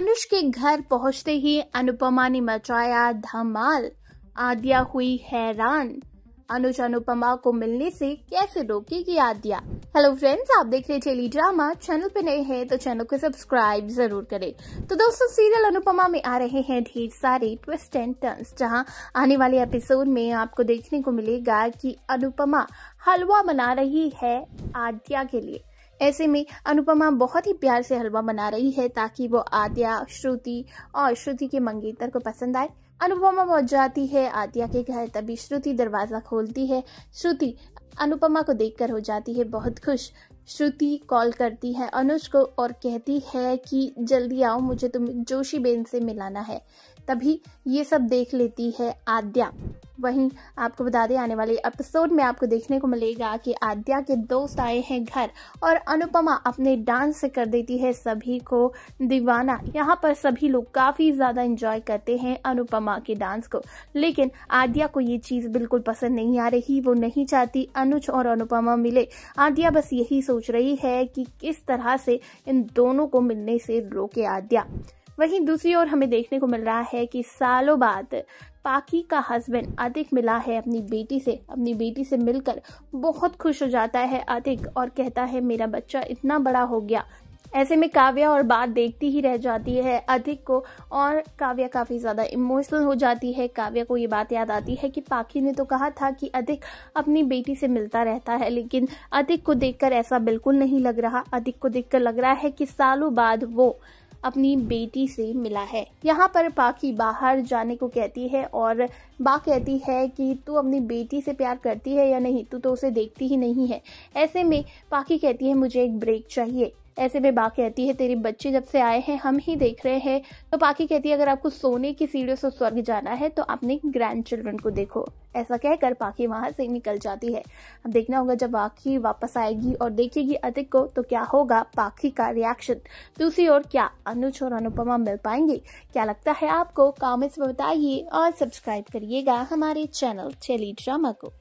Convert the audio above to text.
अनुष के घर पहुंचते ही अनुपमा ने मचाया धमाल आद्या हुई हैरान अनुज अनुपमा को मिलने से कैसे रोकेगी आद्या हेलो फ्रेंड्स आप देख रहे टेली ड्रामा चैनल पे नए हैं तो चैनल को सब्सक्राइब जरूर करें तो दोस्तों सीरियल अनुपमा में आ रहे हैं ढेर सारे ट्विस्ट एंड टर्न्स जहां आने वाले एपिसोड में आपको देखने को मिलेगा कि अनुपमा हलवा बना रही है आद्या के लिए ऐसे में अनुपमा बहुत ही प्यार से हलवा बना रही है ताकि वो आद्या श्रुति और श्रुति के मंगेतर को पसंद आए अनुपमा पहुंच जाती है आद्या के घर तभी श्रुति दरवाज़ा खोलती है श्रुति अनुपमा को देखकर हो जाती है बहुत खुश श्रुति कॉल करती है अनुज को और कहती है कि जल्दी आओ मुझे तुम जोशी बेन से मिलाना है तभी ये सब देख लेती है आद्या वहीं आपको बता दें आने वाले एपिसोड में आपको देखने को मिलेगा कि आद्या के दोस्त आए हैं घर और अनुपमा अपने डांस से कर देती है सभी को दीवाना यहाँ पर सभी लोग काफ़ी ज़्यादा इंजॉय करते हैं अनुपमा के डांस को लेकिन आद्या को ये चीज़ बिल्कुल पसंद नहीं आ रही वो नहीं चाहती अनुज और अनुपमा मिले आद्या बस यही सोच रही है कि किस तरह से इन दोनों को मिलने से रोके आद्या वहीं दूसरी ओर हमें देखने को मिल रहा है कि सालों बाद पाकी का हस्बैंड आतिक मिला है अपनी बेटी से अपनी बेटी से मिलकर बहुत खुश हो जाता है आतिक और कहता है मेरा बच्चा इतना बड़ा हो गया ऐसे में काव्या और बात देखती ही रह जाती है अधिक को और काव्या काफ़ी ज़्यादा इमोशनल हो जाती है काव्या को ये बात याद आती है कि पाखी ने तो कहा था कि अधिक अपनी बेटी से मिलता रहता है लेकिन अधिक को देखकर ऐसा बिल्कुल नहीं लग रहा अधिक को देखकर लग रहा है कि सालों बाद वो अपनी बेटी से मिला है यहाँ पर पाखी बाहर जाने को कहती है और बा कहती है कि तू अपनी बेटी से प्यार करती है या नहीं तू तो उसे देखती ही नहीं है ऐसे में पाखी कहती है मुझे एक ब्रेक चाहिए ऐसे में बाकी कहती है तेरे बच्चे जब से आए हैं हम ही देख रहे हैं तो पाकि कहती है अगर आपको सोने की सीढ़ियों से स्वर्ग जाना है तो अपने ग्रैंड चिल्ड्रन को देखो ऐसा कहकर पाखी वहां से निकल जाती है अब देखना होगा जब बाकी वापस आएगी और देखेगी अतिक को तो क्या होगा पाखी का रिएक्शन दूसरी ओर क्या अनुज और अनुपमा मिल पाएंगे क्या लगता है आपको कॉमेंट्स में बताइए और सब्सक्राइब करिएगा हमारे चैनल चेली ड्रामा को